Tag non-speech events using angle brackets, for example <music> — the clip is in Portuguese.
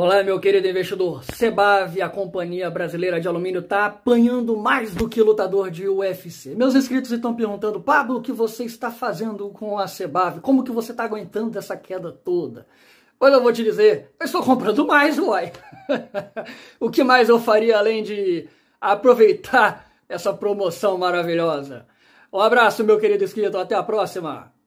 Olá, meu querido investidor. Sebave, a companhia brasileira de alumínio, está apanhando mais do que lutador de UFC. Meus inscritos estão perguntando, Pablo, o que você está fazendo com a Sebave? Como que você está aguentando essa queda toda? Pois eu vou te dizer, eu estou comprando mais, uai. <laughs> o que mais eu faria além de aproveitar essa promoção maravilhosa? Um abraço, meu querido inscrito. Até a próxima.